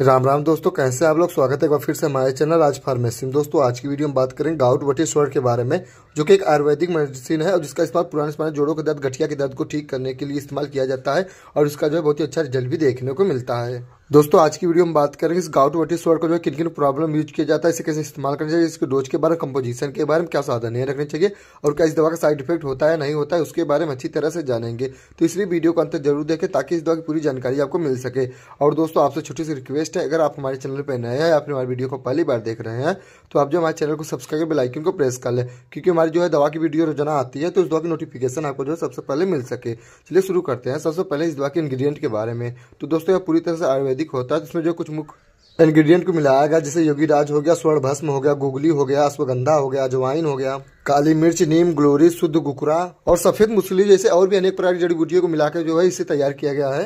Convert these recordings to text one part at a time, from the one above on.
राम राम दोस्तों कैसे आप लोग स्वागत है एक बार फिर से हमारे चैनल आज फार्मेसी में दोस्तों आज की वीडियो में बात करें गाउट वटी स्वर के बारे में जो कि एक आयुर्वेदिक मेडिसिन है और जिसका इस्तेमाल पुराने समय जोड़ों के दर्द गठिया के दर्द को ठीक करने के लिए इस्तेमाल किया जाता है और इसका जो है बहुत ही अच्छा रिजल्ट भी देखने को मिलता है दोस्तों आज की वीडियो में बात करेंगे इस गाउट वटी स्वर को जो है किन किन प्रॉब्लम यूज किया जाता है इसे कैसे इस्तेमाल करना चाहिए इसके डोज के बारे में कंपोजिशन के बारे में क्या सावधानियां रखनी चाहिए और क्या इस दवा का साइड इफेक्ट होता है नहीं होता है उसके बारे में अच्छी तरह से जानेंगे तो इसलिए वीडियो को अंतर जरूर देखें ताकि इस दवा की पूरी जानकारी आपको मिल सके और दोस्तों आपसे छोटी सी रिक्वेस्ट है अगर आप हमारे चैनल पर नए हैं या फिर हमारे वीडियो को पहली बार देख रहे हैं तो आप जो हमारे चैनल को सब्सक्राइब बेलाइकिन को प्रेस कर लें क्योंकि हमारी जो है दवा की वीडियो रोजाना आती है तो इस दवा की नोटिफिकेशन आपको जो है सबसे पहले मिल सके चलिए शुरू करते हैं सबसे पहले इस दवा के इंग्रीडियंट के बारे में तो दोस्तों यह पूरी तरह से आयुर्वेदिक अधिक होता है जिसमें जो कुछ मुख्य इंग्रेडिएंट को मिलाया गया जैसे योगी राज हो गया स्वर्ण भस्म हो गया गुगली हो गया अश्वगंधा हो गया अजवाइन हो गया काली मिर्च नीम ग्लोरी शुद्ध गुकरा और सफेद मुसली जैसे और भी अनेक प्रकार की जड़ी बूटियों को मिलाकर जो है इसे तैयार किया गया है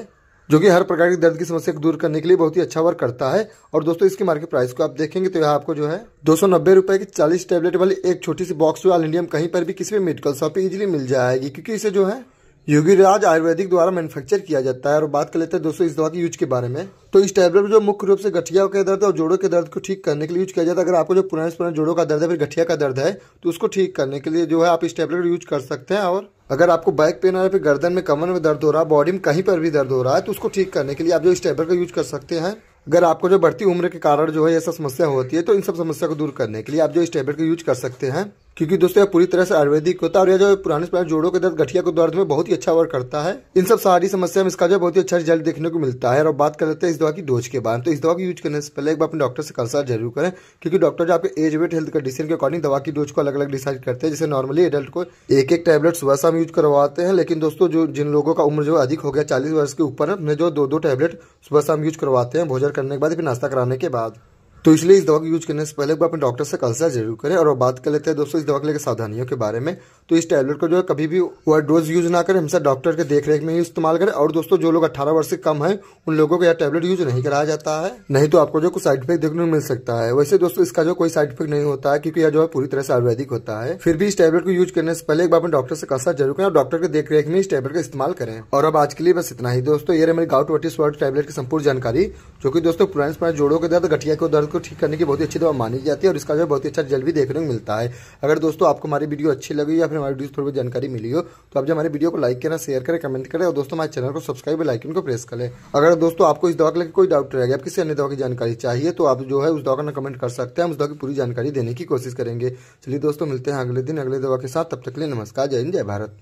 जो कि हर प्रकार की दर्द की समस्या को दूर करने के लिए बहुत ही अच्छा वर्क करता है और दोस्तों इसकी मार्केट प्राइस को आप देखेंगे तो यह आपको जो है दो सौ नब्बे रुपए की चालीस टेबलेट वाली एक छोटी सी बॉक्स ऑल में कहीं पर भी किसी भी मेडिकल शॉप पे इजिली मिल जाएगी क्योंकि इसे जो है योगीराज आयुर्वेदिक द्वारा मैन्युफैक्चर किया जाता है और बात कर लेते हैं दोस्तों इस दवा के यूज के बारे में तो इस टैबलेट में जो मुख्य रूप से गठिया के दर्द और जोड़ों के दर्द को ठीक करने के लिए यूज किया जाता है अगर आपको जो पुराने पुराने जोड़ों का दर्द है फिर गठिया का दर्द है तो उसको ठीक करने के लिए जो है आप इस टैबलेट यूज कर सकते हैं और अगर आपको बैक पेन आ रहा है फिर गर्दन में कमर में दर्द हो रहा है बॉडी में कहीं पर भी दर्द हो रहा है तो उसको ठीक करने के लिए आप जो इस टैबलेट का यूज कर सकते हैं अगर आपको जो बढ़ती उम्र के कारण जो है ऐसा समस्या होती है तो इन सब समस्या को दूर करने के लिए आप जो इस टैबलेट का यूज कर सकते हैं क्योंकि दोस्तों यह पूरी तरह से आयुर्वेदिक होता है और यह जो पुराने जोड़ों के दर्द गठिया को दर्द में बहुत ही अच्छा वर्क करता है इन सब सारी समस्या में इसका जो बहुत ही अच्छा रिजल्ट देखने को मिलता है और बात कर लेते हैं इस दवा की डोज के बारे में तो इस दवा की यूज करने से पहले एक बार अपने डॉक्टर से कंसल्ट जरूर करें क्योंकि डॉक्टर जो आपके एज वेट हेल्थ कंडीशन के अकॉर्डिंग दवा की डोज को अलग अलग डिसाइड करते हैं जैसे नॉर्मली एडल्ट को एक एक टैबलेट सुबह शाम यूज करवाते हैं लेकिन दोस्तों जो जिन लोगों का उम्र जो अधिक हो गया चालीस वर्ष के ऊपर उन्हें जो दो दो टैबलेट सुबह शाम यूज करवाते हैं भोजन करने के बाद फिर नाश्ता कराने के बाद तो इसलिए इस दवा को यूज करने से पहले अपने डॉक्टर से कंसल्ट जरूर करें और बात कर लेते हैं दोस्तों इस दवा के लिए सावधानियों के बारे में तो इस टैबलेट को जो है कभी भी ओवर डोज यूज ना करें हमेशा डॉक्टर के देख में ही इस्तेमाल करें और दोस्तों जो लोग अठारह वर्ष से कम है उन लोगों को यह टैबलेट यूज नहीं कराया जाता है नहीं तो आपको जो कुछ साइड इफेक्ट देखने को मिल सकता है वैसे दोस्तों इसका जो कोई साइड इफेक्ट नहीं होता है क्योंकि यह जो है पूरी तरह से आयुर्वेदिक होता है फिर भी इस टैबलेट को यूज करने से पहले एक बार अपने डॉक्टर से कसा जरूर करें और डॉक्टर के देख में इस टैबलेट का इस्तेमाल करें और अब आज के लिए बस इतना ही दोस्तों ये मेरी गाउट वर्टिस वर्ड टैबलेट की संपूर्ण जानकारी जो कि दोस्तों पुराने जोड़ों के दर्द गठिया के दर्द को ठीक करने की बहुत ही अच्छी दवा मानी जाती है और इसका जो है बहुत ही अच्छा रिजल्ट भी देखने को मिलता है अगर दोस्तों आपको हमारी वीडियो अच्छी लगी या फिर हमारी वीडियो थोड़ी बहुत जानकारी मिली हो तो आप जो हमारे वीडियो को लाइक करना शेयर करें कमेंट करें और दोस्तों हमारे चैनल को सब्सक्राइब लाइकन को प्रेस करें अगर दोस्तों आपको इस दवा के लिए कोई डाउट रहेगा आप किसी अन्य दवा की जानकारी चाहिए तो आप जो है उस दवा का कमेंट कर सकते हैं हम उस दवा की पूरी जानकारी देने की कोशिश करेंगे चलिए दोस्तों मिलते हैं अगले दिन अगले दवा के साथ तब तक के लिए नमस्कार जय हिंद जय भारत